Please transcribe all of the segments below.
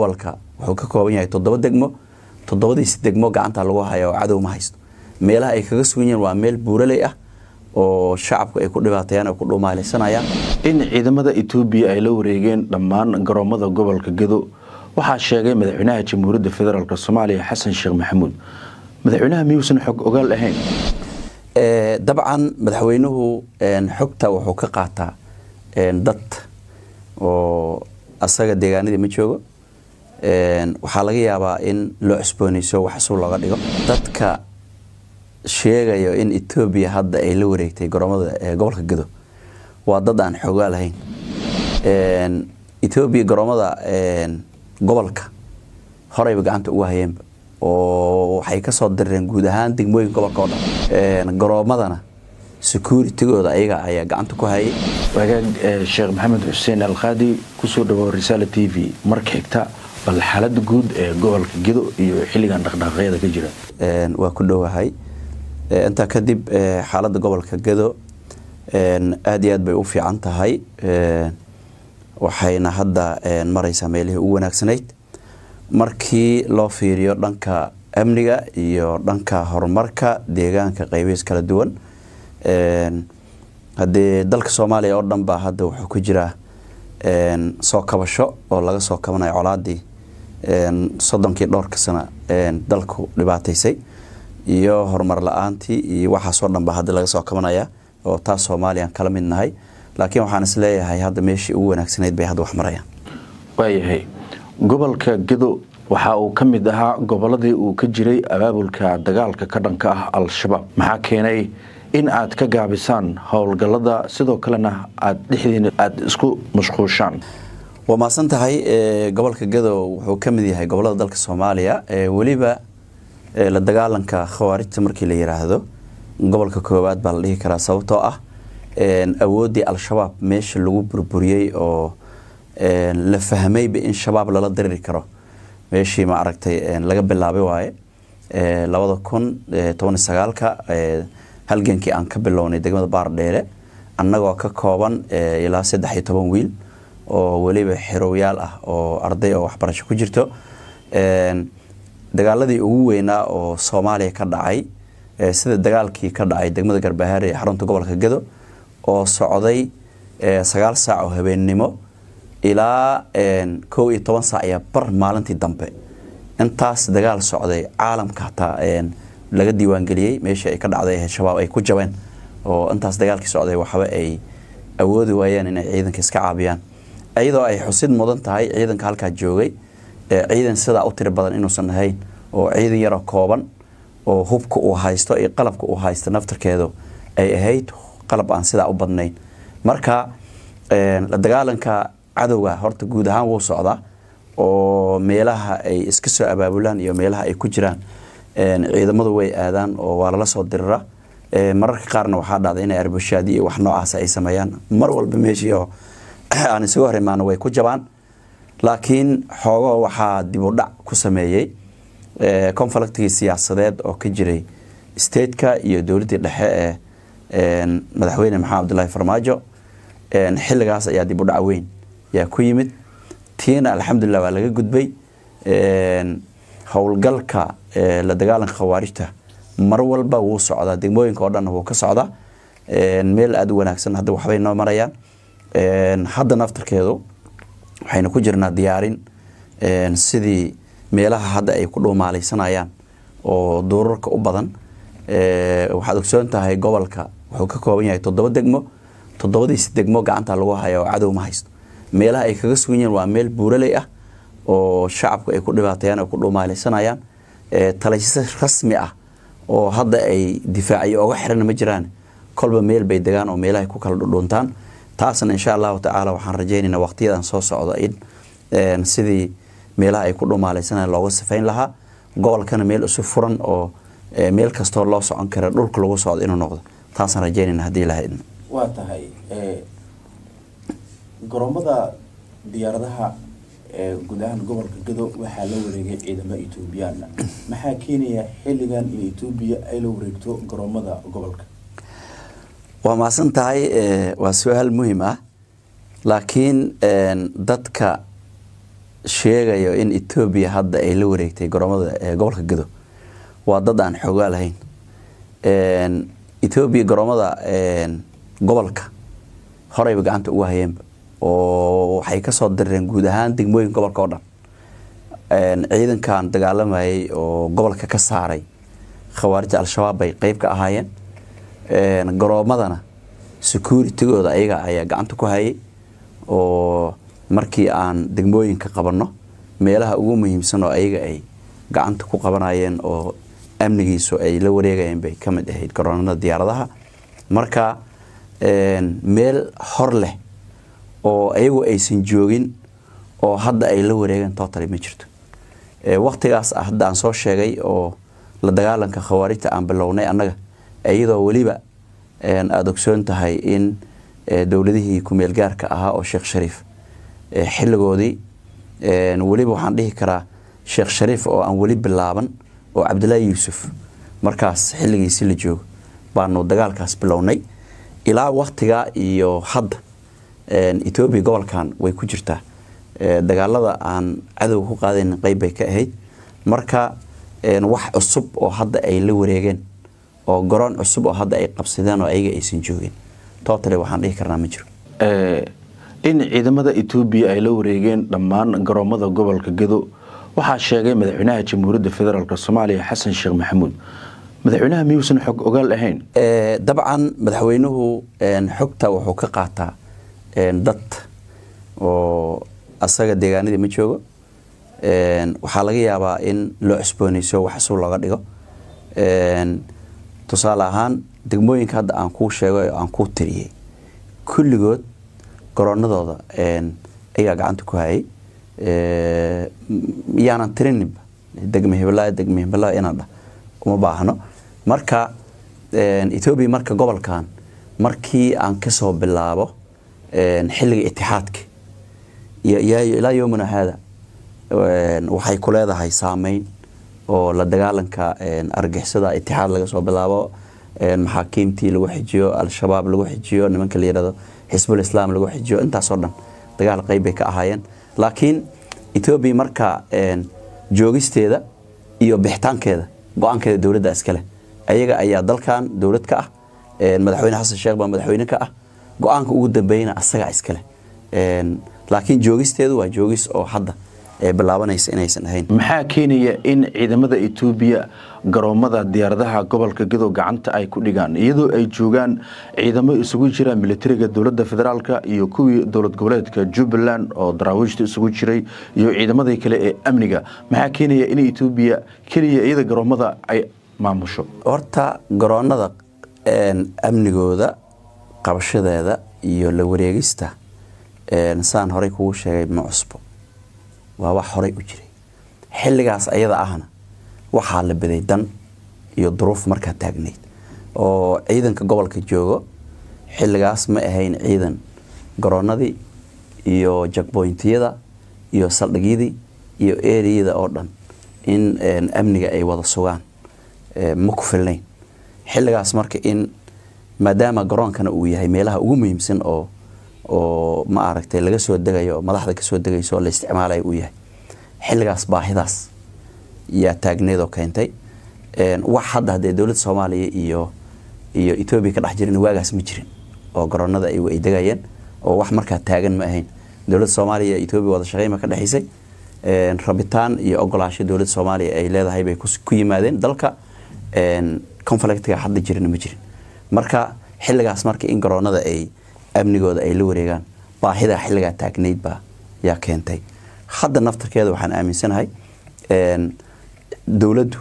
gobolka wuxuu ka kooban yahay toddoba degmo toddobadiisi degmo gacanta lagu haya oo cadow ma haysto meelaha ay kaga sugan yihiin waa meel buuraley ah oo shacabku ay ku dhibaatayaan oo ku dhuumaalaysanayaan in ciidamada etoobiya ay la wareegeen dhammaan garoomada gobolka gedo waxaa sheegay madaxweynaha jamhuuriyadda federaalk soomaaliya xasan sheekh maxamuud madaxweynaha miyuusan xog ogaal ahayn eh, dabcan madaxweynuhu xogta wuxuu ka qaataa dad oo asaga deegaanadii ma joogo waxaa laga yaabaa in loo wax waxsu looga dhigo dadka sheegayo in etoobiya hadda ay la wareegtay goromada gobolka gado waa dad aan xoogaa lahayn etoobiya goromada gobolka horeyba gacanta ugu hayeenba oo waxay kasoo direen guud ahaan degmooyin gobolka oo dhan garoomadana securitigooda ayaga ayaa gacanta ku hayay wagaag sheekh maxamed xuseen alqaadi kusoo dhawow risaala t v mar xigta bal xaalada guud ee gobolka Gedo iyo xilligan dhaqdhaqaqyada ka jira waa ku dhowahay inta kadib xaalada gobolka Gedo een aad iyo aad bay u fiican tahay waxayna hadda maraysaa meelihii ugu wanaagsanayd markii loo fiiriyo dhanka amniga iyo dhanka horumarka deegaanka qaybihiis kala duwan een dalka Soomaaliya oo dhan baa hadda wuxuu ku jiraa soo kabasho oo laga soo kabanayo colaadii soddonkii dhowrka sana dalku dhibaataysay iyo horumar la-aantii iyo waxaasoo dhanba hadda laga soo kabanaya oo taas soomaaliyan kala mid nahay laakiin waxaan isleeyahay hadda meeshii ugu wanaagsanayd bay hadda wax marayaan waayahay gobolka gedo waxa uu ka mid ahaa goboladii uu ka jiray abaabulka dagaalka ka dhanka ah al-shabaab maxaa keenay in aad ka gaabisaan howlgallada sidoo kalena aad dhexdiina aada isku mashquushaan waa mahadsan tahay gobolka gadow wuxuu ka mid yahay gobolada dalka soomaaliya weliba la dagaalanka khawaarijta markii la yiraahdo gobolka koowaad baa la dhihi karaa sababtoo ah awooddii al-shabaab meesha lagu burburiyey oo la fahmayba in shabaab lala diriri karo meeshii ma aragtay laga bilaabay waaye labada kun toban sagaalka halgankii aan ka bilownay degmada baardheere annagoo ka kooban ilaa saddex iyo toban wiil oo weliba xirowyaal ah oo arday oo waxbarasho ku jirto dagaaladii ugu weynaa oo soomaaliya ka dhacay sida dagaalkii ka dhacay degmada garbahaare ee xarunta gobolka gedo oo socday sagaal saac oo habeennimo ilaa kow iyo toban saac ayaa bar maalintii dambe intaas dagaal socday caalamka hataa laga diiwaangeliyey meeshii ay ka dhacday shabaab ay ku jabeen oo intaas dagaalkii socday waxba ay awoodi waayeen inay ciidanka iska caabiyaan iyadoo ay xusid mudan tahay ciidanka halkaa joogay ciidan sidaa u tiri badan inuusan ahayn oo ciidan yaroo kooban oo hubka uu haysto iyo qalabka uu haysto naftarkeedu ay ahayd qalab aan sidaa u badnayn marka la dagaalanka cadowga horta guud ahaan wuu socdaa oo meelaha ay iska soo abaabulaan iyo meelaha ay ku jiraan ciidamadu way aadaan oo waa lala soo dirira mararka qaarna waxaa dhacday inay arbashaadi iyo wax noocaas ay sameeyaan mar walba meeshii oo aan isaga hor imaano way ku jabaan laakiin xoogo waxaa dibudhac ku sameeyey eh, konfalaktigii siyaasadeed oo ka jiray stateka iyo dowladii dhexe ee eh, madaxweyne maxamed abdulaahi farmaajo eh, xilligaas ayaa dibudhac weyn yaa ku yimid tiina alxamdulilah waa laga gudbay howlgalka la dagaalanka khawaarijta mar walba wuu socdaa degmooyinka oo dhan wuu ka socdaa meel aada u wanaagsan hadda waxbay noo marayaan hadda naftarkeedu waxaynu ku jirnaa diyaarin sidii meelaha hadda ay ku dhuumaalaysanayaan oo duurarka u badan waxaad ogsoon tahay gobolka wuxuu ka kooban yahay toddoba degmo toddobadiisi degmo gacanta lagu haya oo cadow ma haysto meelaha ay kaga sugan yihiin waa meel buuraley ah oo shacabku ay ku dhibaateeyaan oo ku dhuumaalaysanayaan talaysi rasmi ah oo hadda ay difaacyo oga xiran ma jiraan kolba meel bay degaan oo meelahay ku kala dhudhuuntaan taasna insha allahu tacaala waxaan rajeynaynaa waqtiyadan soo socdo in sidii meelaha ay ku dhumaalaysanaan looga sifayn lahaa gobolkana meel isu furan oo meel kastoo loo socon kara dhulka lagu socdo inuu noqdo taasaan rajeynayna haddii ilaha idmo waa tahay garoomada diyaaradaha gudahaan gobolka gado waxaa la wareegay ciidamo etoobiyaana maxaa keenaya xilligan in etoobiya ay la wareegto garoomada gobolka waa maasan tahay eh, waa su-aal muhim ah laakiin eh, dadka sheegayo in etoobiya hadda ay la wareegtay goromada eh, gobolka gado waa dad aan xoogaa lahayn etoobiya goromada gobolka horeyba gacanta ugu hayeenba oo waxay kasoo direen guud ahaan degmooyin gobolka oo dhan ciidankan dagaalamayay oo gobolka ka saaray khawaarijda al-shabaab bay qeyb ka ahaayeen garoomadana securitygooda ayaga ayaa gacanta ku hayay oo markii aan degmooyinka qabanno meelaha ugu muhiimsan oo ayaga ay gacanta ku qabanayeen oo amnigiisu ay la wareegayeen bay ka mid ahayd garoonada diyaaradaha marka meel hor leh oo ayagu aysan joogin oo hadda ay la wareegeen totali ma jirto wakhtigaas hadda aan soo sheegay oo la dagaalanka khawaarijta aan bilownay annaga iyadoo weliba aada ogsoon tahay in eh, dowladihii kumeelgaarka ahaa oo sheekh shariif eh, xilligoodii weliba waxaan dhihi karaa sheekh shariif oo aan weli bilaaban oo cabdilaahi yuusuf markaas xilligiisi la joogo baanu dagaalkaas bilownay ilaa waktigaa iyo hadda etoobiya gobolkan way ku jirtaa eh, dagaalada aan cadowga ku qaadayn qeyb bay ka ahayd marka wax cusub oo hadda ay la wareegeen oo garoon cusub oo hadda ay qabsadeen oo ayaga aysan joogin totale waxaan dhihi karnaa ma jiro eh, in ciidamada etoobiya ay la wareegeen dhammaan garoomada gobolka gedo waxaa sheegay madaxweynaha jamhuuriyadda federaalk soomaaliya xasan sheekh maxamuud madaxweynaha miyuusan xog ogaal ahayn eh, dabcan madaxweynuhu xogta wuxuu ka qaataa dad oo asaga deegaanadii ma joogo waxaa laga yaabaa in loo cusboonayso wax suu looga dhigo tusaale ahaan degmooyinka hadda aan kuu sheego aan kuu tiriyey kulligood garoonadooda ayaa gacanta ku hayay yaanan tirininba degma hebelaayo degma hebelaayo inaan uma baahno marka etoobiya marka gobolkan markii aan ka soo bilaabo xilliga itixaadka iyo ilaa yomina haada waxay ku leedahay saameyn oo la dagaalanka argixisada itixaad laga soo bilaabo maxaakiimtii lagu xijiyo al-shabaab lagu xijiyo nimanka la yihahdo xisbul islaam lagu xijiyo intaasoo dhan dagaal qayb bay ka ahaayeen laakiin etoobiya marka joogisteeda iyo bixitaankeeda go-aankeeda dowladda iskale ayaga ayaa dalkan dowlad ka ah madaxweyne xasan sheekh baa madaxweyne ka ah go-aanka ugu dambeeyana asagaa iskale laakiin joogisteedu waa joogis oo hadda ee ballaabanaysa inaysan ahayn maxaa keenaya in ciidamada etoobiya garoomada diyaaradaha gobolka gadow gacanta ay ku dhigaan iyadoo ay joogaan ciidamo isugu jira militariga dowladda federaalk iyo kuwii dowlad goboleedka jubbaland oo daraawiishta isugu jiray iyo ciidamadii kale ee amniga maxaa keenaya in etoobiya keliya iyada garoomada ay maamusho horta garoonnada amnigooda qabashadeeda iyo la wareegista saan horey kugu sheegay ma cusbo waa wax horey u jiray xilligaas ayada ahna waxaa la biday dan iyo duruuf markaa taagnayd oo ciidanka gobolka joogo xilligaas ma ahayn ciidan garoonadii iyo jakboyntiyada iyo saldhigyadii iyo eriyada oo dhan in amniga ay wada sugaan ma ku filnayn xilligaas marka in maadaama garoonkana uu yahay meelaha ugu muhiimsan oo oo ma aragtay laga soo degayo madaxda kasoo degayso oo la isticmaalaya uu yahay xilligaas baahidaas yaa taagneed oo keentay wax hadda haddee dowladda soomaaliya iyo iyo etoobiya ka dhex jirin waagaas ma jirin oo garoonada ay degayeen oo wax markaa taagan ma ahayn dowladda soomaaliya etoobiya wada shaqeyn ba ka dhexaysay rabitaan iyo ogolaasho dowladda soomaaliya ay leedahay bay ku yimaadeen dalka conflictga hadda jirina ma jirin marka xilligaas marka in garoonada ay amnigooda ay la wareegaan baahida xilligaa taagnaydbaa yaa keentay hadda naftarkeeda waxaan aaminsanahay dowladdu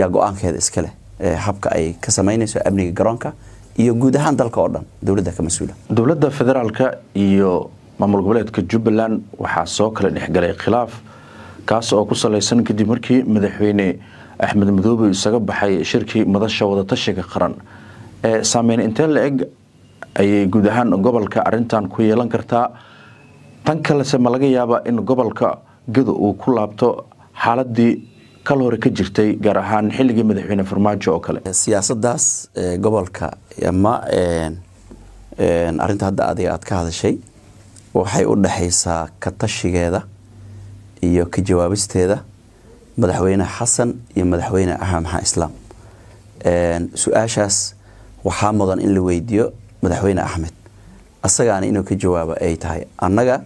yaa go-aankeeda iska leh habka ay ka samaynayso amniga garoonka iyo guud ahaan dalka oo dhan dowladda ka mas-uula dowladda federaalka iyo maamul goboleedka jubbaland waxaa soo kala dhexgalay khilaaf kaas oo ku salaysan kadib markii madaxweyne axmed madoobe isaga baxay shirkii madasha wadatashiga qaran ee saameyn intee la eg ayay guud ahaan gobolka arintan ku yeelan kartaa tan kalese ma laga yaabaa in gobolka gado uu ku laabto xaaladii kal hore ka jirtay gaar ahaan xilligii madaxweyne farmaajo oo kale siyaasadaas eh, gobolka ama eh, arinta hadda adiga aad ka hadashay waxay u dhexaysaa ka tashigeeda iyo ka jawaabisteeda madaxweyne xasan iyo madaxweyne axmed maxamed islaam su-aashaas waxaa mudan in la weydiiyo madaxweyne axmed asagaana inuu ka jawaabo ay tahay annaga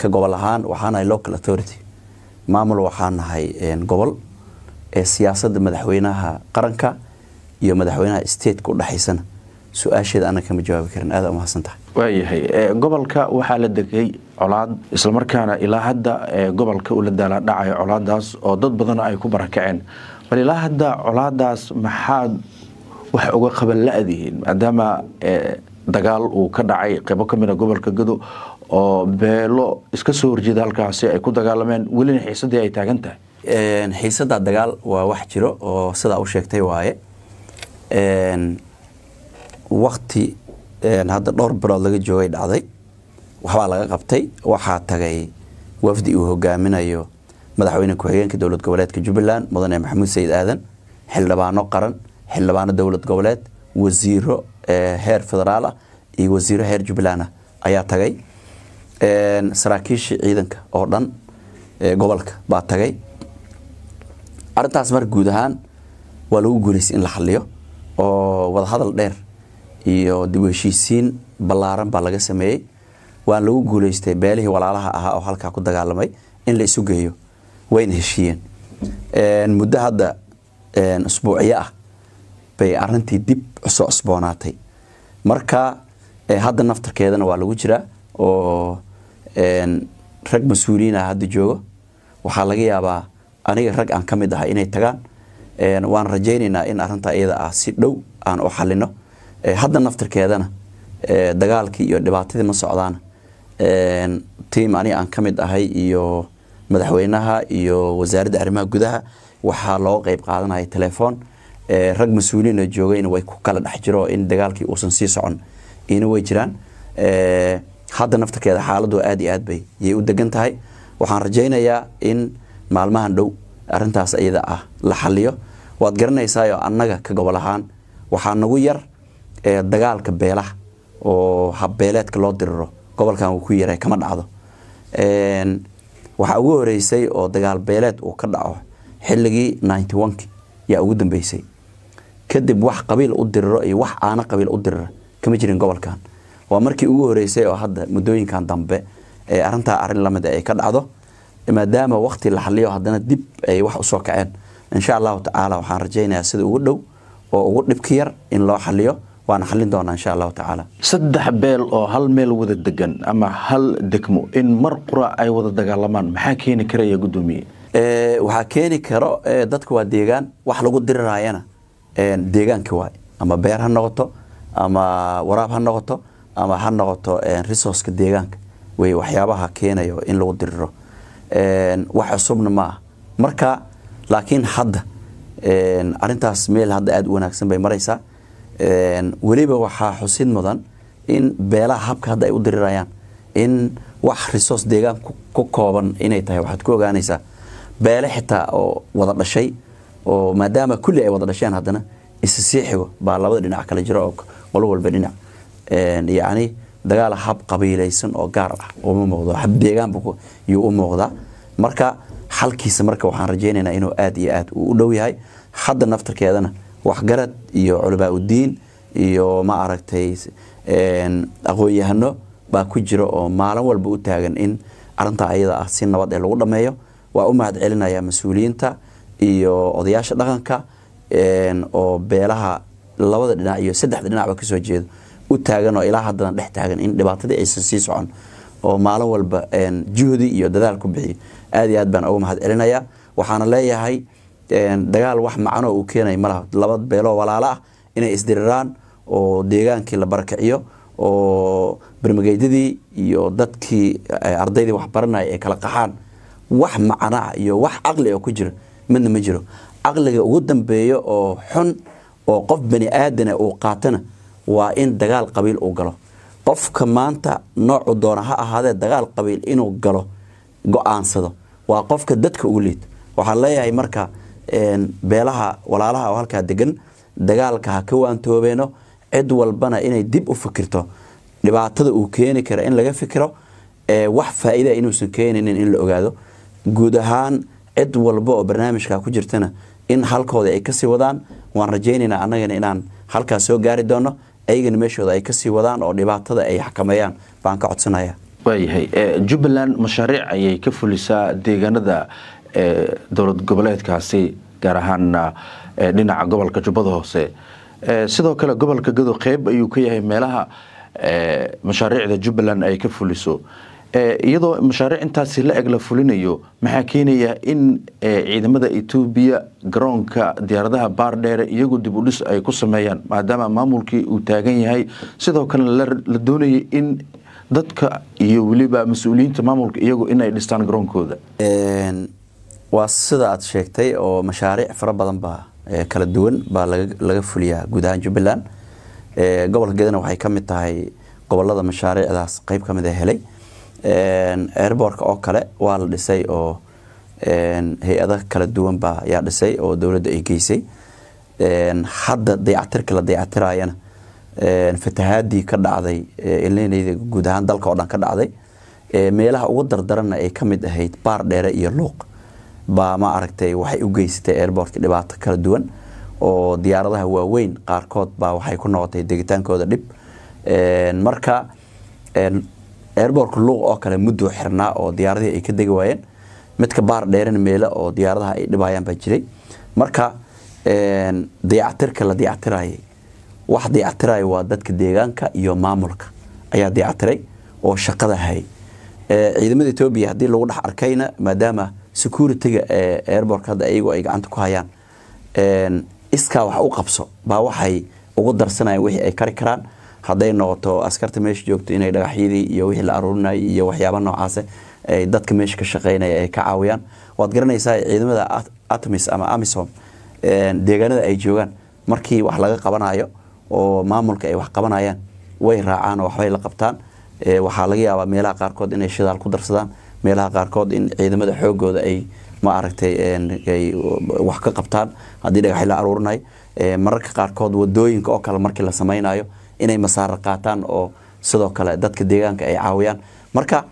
ka gobol ahaan waxaanahay local authority maamul waxaanahay gobol ee siyaasadda madaxweynaha qaranka iyo madaxweynaha stateka udhexaysana su-aasheeda anaga kama jawaabi karin aada umahadsan tahay waayahay gobolka waxaa la degay colaad islamarkaana ilaa hadda gobolka ula daalaa daalaadhacayo colaadaas oo dad badan ay ku barakaceen bal ilaa hadda colaadaas maxaad waxay uga qaban la-dihiin maadaama eh, dagaal uu ka dhacay qaybo ka mida ah gobolka gado oo beelo iska soo horjeeda halkaasi ay ku dagaalameen welina xiisadii ay taagan tahay xiisadda dagaal waa wax jiro oo sidaa u sheegtay waaye wakti hadda dhowr bilood laga joogay dhacday waxbaa laga qabtay waxaa tagay wafdi uu hogaaminayo madaxweyne ku-xigeenka dowlad goboleedka jubbaland mudane maxamuud sayid aadan xildhibaano qaran xildhibaano dowlad goboleed wasiiro eh, heer federaala iyo wasiiro heer jubbaland ayaa tagay saraakiishii ciidanka oo dhan gobolka baa tagay arintaas marka guud ahaan waa lagu guuleystay in la hadliyo oo wadahadal dheer iyo dib u heshiisiin ballaaran baa laga sameeyey waan lagu guuleystay beelihii walaalaha ahaa oo halkaa ku dagaalamay in la isu geeyo wayna heshiiyeen muddo hadda isbuuciyo ah bay arintii dib soo cusboonaatay marka hadda naftarkeedana waa lagu jiraa oo rag mas-uuliyiin ah hadda joogo waxaa laga yaabaa aniga rag aan ka mid ahay inay tagaan waan rajaynaynaa in arinta iyada ah si dhow aan u xalino hadda naftarkeedana dagaalkii iyo dhibaatadii ma socdaana tiam aniga aan ka mid ahay iyo madaxweynaha iyo wasaaradda arrimaha gudaha waxaa loo qeyb qaadanaya telefoon rag mas-uuliina joogayna way ku kala dhex jiro in dagaalkii uusan sii socon ina way jiraan hadda naftarkeeda xaaladu aada iyo aad bay yay u degan tahay waxaan rajaynayaa in maalmahan dhow arintaas iyada ah la xaliyo waad garanaysaao annaga ka gobol ahaan waxaa nagu yar dagaalka beelaha oo habbeeleedka loo diriro gobolkan wuu ku yara kama dhacdo waxaa ugu horeysay oo dagaal beeleed uu ka dhaco xiligii ninety oneki yaa ugu dambeysay kadib wax qabiil u diriro iyo wax aana qabiil u dirira kama jirin gobolkan waa markii ugu horeysay oo hadda muddooyinkan dambe ee arintaa arin lamid ah ay ka dhacdo maadaama wakti la xaliyo haddana dib ay wax usoo kaceen insha allahu tacaala waxaan rajaynayaa sida ugu dhow oo ugu dhibka yar in loo xaliyo waana xalin doonaa insha allahu tacaala saddex beel oo hal meel wada degan ama hal degmo in mar qura ay wada dagaalamaan maxaa keeni karaya gudoomiye waxaa keeni karo dadka waa deegaan wax lagu dirirayana deegaanki waay ama beer ha noqoto ama waraab ha noqoto ama ha noqoto resourceka deegaanka wey waxyaabaha keenayo in lagu diriro wax cusubna ma marka laakiin hadda arintaas meel hadda aada u wanaagsan bay maraysaa weliba waxaa xusid mudan in beelaha habka hadda ay u dirirayaan in wax resource deegaan ku kooban inay tahay waxaad ku ogaanaysaa beele xitaa oo wada dhashay oo maadaama kulli ay wada dhasheen haddana isa sii xigo baa labada dhinac kala jiro oo qolo dhinac yacni dagaal hab qabiilaysan oo gaar ah uma muuqdo hab deegaanba yuu u muuqdaa marka xalkiisa marka waxaan rajaynaynaa inuu aad iyo aad u dhow yahay hadda naftarkeedana waxgarad iyo culamaa udiin iyo ma aragtay aqoon baa ku jira oo maalin walba u taagan in arintaa ayada ah si nabad ee ah lagu dhameeyo waa u mahad celinaya mas-uuliyiinta iyo odayaasha dhaqanka oo beelaha labada dhinac iyo saddexda dhinacba kasoo jeedo u taagan oo ilaa haddana dhex taagan in dhibaatadii aysan sii socon oo maalin walba juhdi iyo dadaal ku bixiyo aad iyo aad baan ugu mahad celinaya waxaana leeyahay dagaal wax macno uu keenay malaha laba beeloo walaalo ah inay isdiriraan oo deegaankii la barakiciyo oo barmageydadii iyo dadkii eh, ardaydii waxbaranaya ay kala qaxaan wax macnaa iyo wax caqli oo ku jira midna ma jiro caqliga ugu dambeeya oo xun oo qof bani aadana uu qaatana waa in dagaal qabiil uu galo qofka maanta noocu doona ha ahaadee dagaal qabiil inuu galo go-aansado waa qofka dadka ugu liito waxaan leeyahay marka beelaha walaalaha oo halkaa degan dagaalka ha ka waantoobeeno cid walbana inay dib u fikirto dhibaatada uu keeni karo in laga fikiro wax faa'iida ah inuusan keenaynin in la ogaado guud ahaan cid walba oo barnaamijka ku jirtana in halkooda ay kasii wadaan waan rajaynaynaa annagana inaan halkaas soo gaari doono ayagana meeshooda ay kasii wadaan oo dhibaatada ay xakameeyaan baan ka codsanaya waayahay e, jubbaland mashaariic ayay ka fulisaa deegaanada e, dowlad goboleedkaasi gaar ahaan e, dhinaca gobolka jubbada hoose sidoo kale gobolka gado qeyb ayuu ka yahay meelaha mashaariicda jubbaland ay ka fuliso Eh, iyadoo mashaariic intaasi la eg la fulinayo maxaa keenaya in eh, ciidamada etoobiya garoonka diyaaradaha baar dheere iyagu dib u dhis ay ku sameeyaan maadaama maamulkii uu taagan yahay sidoo kale la doonaya in dadka iyo weliba mas-uuliyiinta maamulka iyagu inay dhistaan garoonkooda waa sida aad sheegtay oo mashaariic fara badan baa eh, kala duwan baa laga fuliyaa guud jubbaland gobolka geedana waxay ka mid tahay gobolada mashaariicdaas qayb ka mid a ah helay airboorka oo kale waa la dhisay oo hay-ada kala duwanba ayaa dhisay oo dowladda ay geysay hadda dayacatirka la dayacatirayana fatahaadii ka dhacday ilneyda guud ahaan dalka oo dhan ka dhacday meelaha ugu dardaranna ay ka mid ahayd baar dheere iyo luuq baa ma aragtay waxay u geysatay airboortka dhibaato kala duwan oo diyaaradaha waaweyn qaarkood baa waxay ku noqotay degitaankooda dhib marka eerboorka luuq oo kale mudduu xirnaa oo diyaaradihii ay ka degi waayeen midka baar dheeran meela oo diyaaradaha ay dhibayaan baa jiray marka dayactirka la dayactirayay wax dayactiraya waa dadka deegaanka iyo maamulka ayaa dayactiray oo shaqada hayay ciidamada etoobiya haddii lagu dhex arkayna maadaama security-ga ee airbortka hadda iyagu ay gacanta ku hayaan iskaa wax u qabso baa waxay ugu darsanayaan wixii ay kari karaan haday noqoto askarta meesha joogto inay dhagaxyadii iyo wixii la aruurinay iyo waxyaaba noocaase ay dadka meesha ka shaqeynaya ay ka caawiyaan waad garanaysaa ciidamada atmis ama amisom deegaanada ay joogaan markii wax laga qabanayo oo maamulka ay wax qabanayaan way raacaan oo waxbay la qabtaan waxaa laga yaabaa meelaha qaarkood inay shidaal ku darsadaan meelaha qaarkood in ciidamada xoogooda ay maaragtay wax ka qabtaan haddii dhagaxi la aruurinayo mararka qaarkood wadooyinka oo kale markii la sameynayo inay masaaro qaataan oo sidoo kale dadka deegaanka ay caawiyaan marka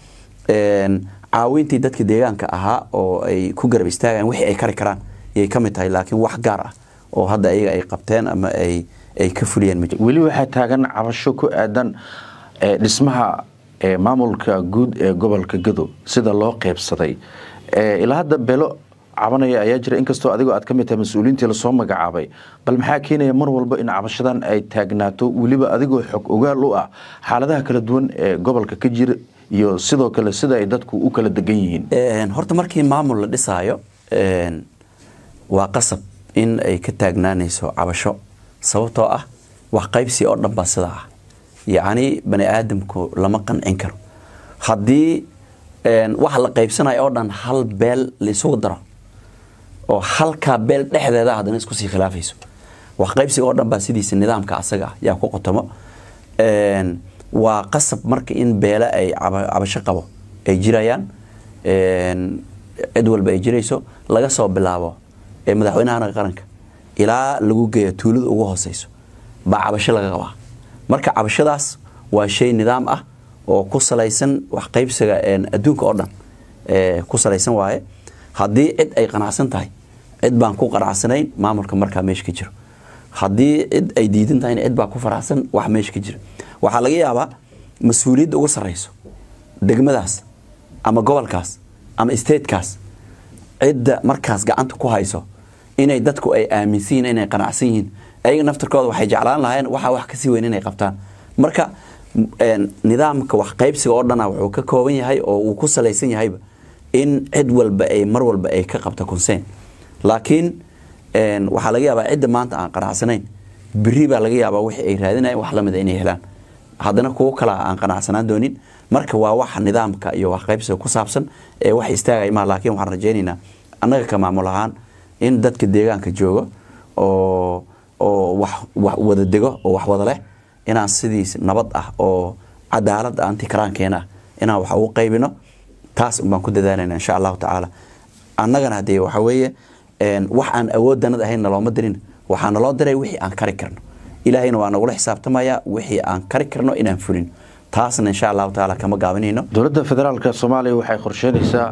caawintii dadka deegaanka ahaa oo ay ku garab istaagaan wixii ay kari karaan ayay ka mid tahay laakiin wax gaar ah oo hadda iyaga ay qabteen ama ay ay ka fuliyeen ma weli waxaa taagan cabasho ku aadan e, dhismaha e, maamulka guud ee gobolka gadow sida loo qaybsaday e, ilaa hadda belo cabanaya ayaa jira inkastoo adigoo aad ka mid tahay mas-uuliintii lasoo magacaabay bal maxaa keenaya mar walba in cabashadan ay taagnaato weliba adigoo xog ogaal u ah xaaladaha kala duwan ee gobolka ka jira iyo sidoo kale sida ay dadku u kala degan yihiin horta markii maamul la dhisaayo waa qasab in ay ka taagnaanayso cabasho sababtoo ah wax qaybsi oo dhanba sida ah yacni bani aadamku lama qancin karo haddii wax la qaybsanayo oo dhan hal beel laisugu daro oo halkaa beel dhexdeeda haddana iskusii khilaafayso waxqaybsiga oo dhan baa sidiisa nidaamka asaga ah yaa ku qotomo waa qasab marka in beele ay cabasho qabo ay jirayaan cid walba ay jirayso laga soo bilaabo ee madaxweynaha qaranka ilaa lagu geeya tuulada ugu hooseyso baa cabasho laga qabaa marka cabashadaas waa shay nidaam ah oo ku salaysan waxqaybsiga adduunka oo dhan ku salaysan waaye haddii cid ay qanacsan tahay cid baan ku qanacsanayn maamulka markaa meesha ka jiro haddii cid ay diidan tahayna cid baa ku faraxsan wax meesha ka jira waxaa laga yaabaa mas-uuliyadda ugu sarreyso degmadaas ama gobolkaas ama isteedkaas cidda markaas gacanta ku hayso inay dadku ay aaminsan yihiin inay qanacsan yihiin ayaga naftarkooda waxay jeclaan lahayn waxaa wax kasii weyn inay qabtaan marka eh, nidaamka wax qaybsiga oo dhana ah wuxuu ka kooban yahay oo uu ku salaysan yahayba in cid walba ay mar walba ay ka qabta consern laakiin waxaa laga yaabaa cidda maanta aan qanacsanayn beri baa laga yaabaa wixii ay raadinayan wax lamida ah inay helaan haddana kuwo kala aan qanacsanaan doonin marka waa waxa nidaamka iyo waxqaybsiga ku saabsan ee wax istaagay maa laakiin waxaan rajaynaynaa annaga ka maamul ahaan in dadka deegaanka joogo oo oo wax wada dego oo wax wada leh inaan sidiis nabad ah oo cadaalad ah inaan wax ugu qaybino taas unbaan ku dadaalana insha allahu tacaala annagana hadee waxa weeye wax aan awooddanad ahaynna looma dirin waxaa naloo diray wixii aan kari karno ilaahayna waa nagula xisaabtamaya wixii aan kari karno inaan fulin taasna insha allahu tacaala kama gaabanayno dowladda federaalk soomaaliya waxay qorsheynaysaa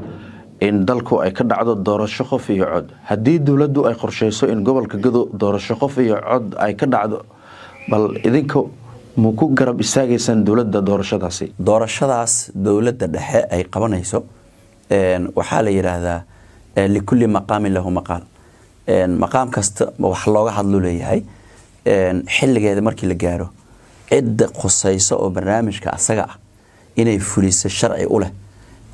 in dalku ay ka dhacdo doorasho qof iyo cod haddii dowladdu ay qorsheyso in gobolka gado doorasho qof iyo cod ay ka dhacdo bal idinka ma ku garab istaagaysaan dowlada doorashadaasi doorashadaas dowladda dhexe ay qabanayso waxaa la yidhaahdaa likulli maqaamin lahu maqaal maqaam kasta wax looga hadlu leeyahay xilligeeda markii la gaaro cidda khusayso oo barnaamijka asaga ah inay fuliso sharci u leh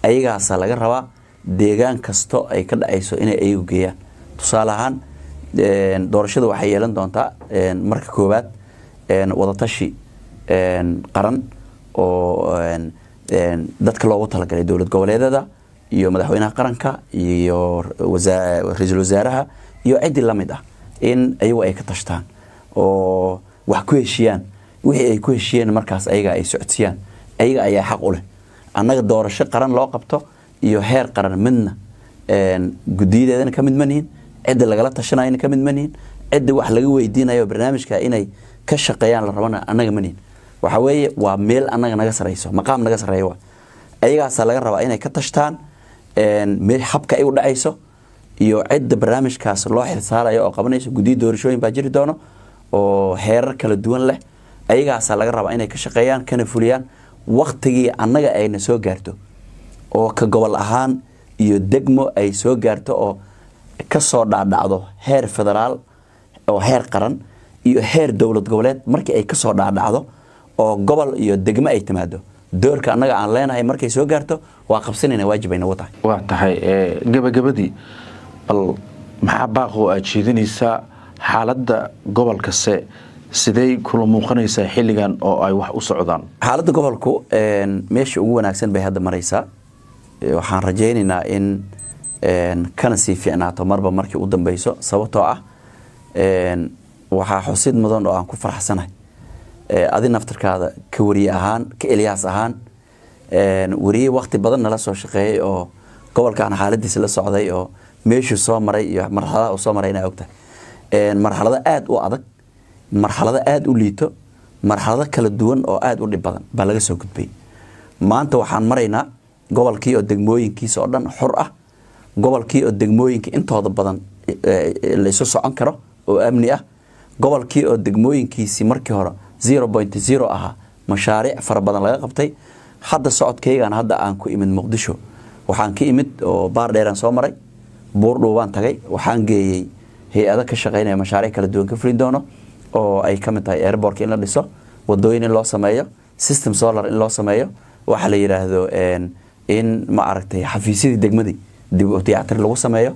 ayagaasa laga rabaa deegaan kasto ay ka dhacayso inay ayagu geeyaan tusaale ahaan doorashada waxay yeelan doontaa marka koowaad wadatashi qaran oo dadka loogu talagalay dowlad goboleedada iyo madaxweynaha qaranka iyo ra-iisul wasaaraha iyo ciddi la mid ah in ayagu ay ka tashtaan oo wax ku heshiyaan wixii ay ku heshiyeen markaas ayaga ay socodsiiyaan ayaga ayaa xaq u leh annaga doorasho qaran loo qabto iyo heer qaran midna guddiyadeedana ka mid manihin cidda lagala tashanayana ka mid manihin cidda wax laga weydiinayo barnaamijka inay ka shaqeeyaan la rabana annaga manihin waxa weeye waa meel anaga naga sareyso maqaam naga sareeya ayagaasaa laga rabaa inay ka tashtaan habka ay u dhacayso iyo cidda barnaamijkaas loo xilsaarayo oo qabanayso gudiya doorashooyin baa jiri doono oo heerar kala duwan leh ayagaasaa laga rabaa inay ka shaqeeyaan kana fuliyaan waktigii annaga ayna soo gaarto oo ka gobol ahaan iyo degmo ay soo gaarto oo kasoo dhaadhacdo heer federaal oo heer qaran iyo heer dowlad goboleed markii ay kasoo dhaadhacdo oo gobol iyo degmo ay timaado doorka annaga aan leenahay markay soo gaarto waa qabsanayna waajib ay tahay waa tahay gabagabadii bal maxaa baaqoo aad jeedinaysaa xaaladda gobolkase sidey kula muuqanaysaa xilligan oo ay wax u socdaan xaaladda gobolku meesha ugu wanaagsan bay hadda maraysaa waxaan rajaynaynaa in kana sii fiicnaato marba markii u dambeyso sababtoo ah waxaa xusid mudan oo aan ku faraxsanahay Eh, adi naftarkaada ka wariye ahaan ka elyaas ahaan wariye wakti badan nala soo shaqeeyey oo gobolkan xaaladiisa la socday oo meeshuu soo maray iyo marxaladaha uu soo maray inaa ogtahay marxalado aada u adag marxalado aada u liito marxalado kala duwan oo aada u dhib badan baa laga soo gudbay maanta waxaan maraynaa gobolkii oo degmooyinkiisa oo dhan xur ah gobolkii oo degmooyinka intooda badan eh, eh, laysu socon karo oo amni ah gobolkii oo degmooyinkiisii markii hore ah mashaariic fara badan laga qabtay hadda socodkaygan hadda aan ku imid muqdisho waxaan ka imid oo baardheeraan soo maray buurdhow baan tagay waxaan geeyey hay-ada ka shaqeynaya mashaariic kala duwan ka fuli doono oo ay ka mid tahay airbortka in la dhiso wadooyin in loo sameeyo system solar in loo sameeyo waxaa la yidhaahdo in ma aragtay xafiisyadii degmadii dib u tiyatri lagu sameeyo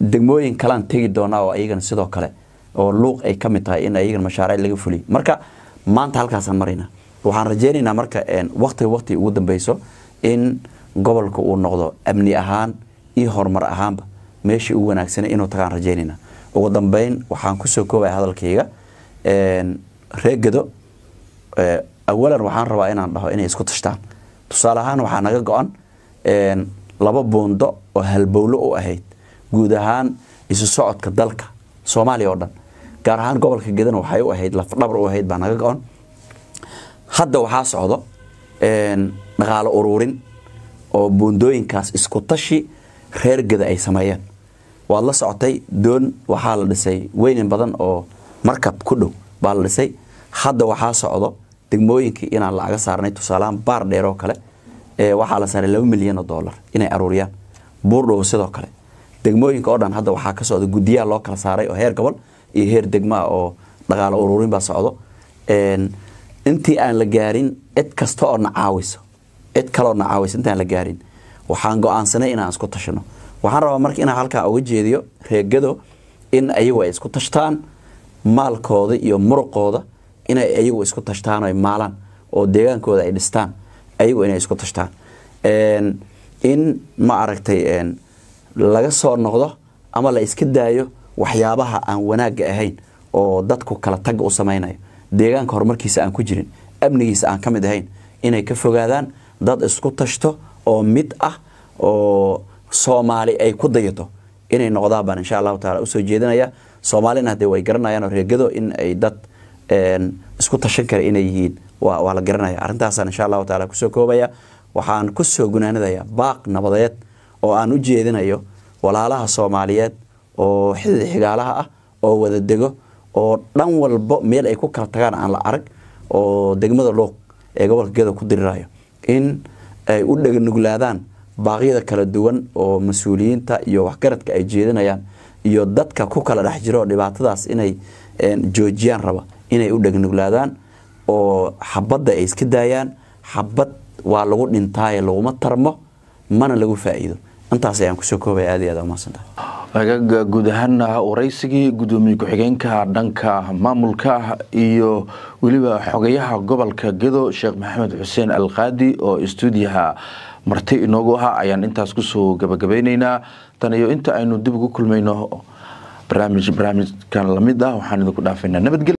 degmooyin kalaan tegi doonaa oo ayagana sidoo kale oo luuq ay kamid tahay in iyagan mashaariic laga fuliy marka maanta halkaasaan maraynaa waxaan rajeynaynaa marka waktiga waktiga ugu dambeyso in gobolka uu noqdo amni ahaan iyo horumar ahaanba meeshii u wanaagsana inuu tagaan rajeynayna ugu dambeyn waxaan kusoo koobaya hadalkayga reegado awalan waxaan rabaa inaan dhaho inay isku tashtaan tusaale ahaan waxaa naga go-an laba buundo oo halbowlo u ahayd guud ahaan isu socodka dalka soomaaliya oo dhan gaar ahaan gobolka gedan waxay u ahayd lafdhabar u ahayd baa naga go-on hadda waxaa socdo dhaqaalo uruurin oo buundooyinkaas isku tashi reer geda ay sameeyeen waad la socotay doon waxaa la dhisay weynin badan oo markab ku dhow baa la dhisay hadda waxaa socdo degmooyinkii inaan laaga saarnay tusaalahaan baar dheer oo kale waxaa la saaray laba milyan oo dollar inay aruuriyaan buurdhow sidoo kale degmooyinka oo dhan hadda waxaa ka socda guddiyaha loo kala saaray oo heer gobol iyo heer degmaa oo dhaqaalo ururin baa socdo intii aan la gaarin cid kasta oo na caawiso cid kaleoo na caawiso intaan la gaarin waxaan go-aansanay inaan isku tashino waxaan rabaa marka inaan halkaa uga jeediyo reegado in ayagu ay isku tashtaan maalkooda iyo muruqooda inay ayagu isku tashtaan oo ay maalaan oo deegaankooda ay dhistaan ayagu inay isku tashtaan in ma aragtay laga soo noqdo ama la iska daayo waxyaabaha aan wanaagga ahayn oo dadku kala tag u samaynayo deegaanka horumarkiisa aan ku jirin amnigiisa aan ka mid ahayn inay ka fogaadaan dad isku tashto oo mid ah oo soomaali ay ku dayato inay noqdaan baan insha allahu taala usoo jeedinaya soomaalina hadee way garanayaan oo reegado in ay dad isku tashan kara inay yihiin waa la garanaya arrintaasaan insha allahu taala kusoo koobaya waxaan kusoo gunaanadaya baaq nabadeed oo aan u jeedinayo walaalaha soomaaliyeed oo xidid xigaalaha ah oo wada dego oo dhan walbo meel ay ku kala tagaan aan la arag oo degmada luuq ee gobolka gedo ku diriraayo in ay u dhegnuglaadaan baaqyada kala duwan oo mas-uuliyiinta iyo waxgaradka ay jeedinayaan iyo dadka ku kala dhex jiro dhibaatadaas inay joojiyaan raba inay u dhegnuglaadaan oo xabadda ay iska daayaan xabad waa lagu dhintaaye laguma tarmo mana lagu faa'iido intaas ayaan kusoo koobaya aad iyo aad umahadsantahay agaga guud ahaana waraysigii gudoomiye ku-xigeenka dhanka maamulka iyo weliba xogayaha gobolka gedo sheekh maxamed xuseen alqaadi oo stuudiyaha marti inoogu ahaa ayaan intaas kusoo gabagabeyneynaa tan iyo inta aynu dib ugu kulmayno barnaamijkan lamid ah waxaan idinku dhaafaynaa nabadgelyo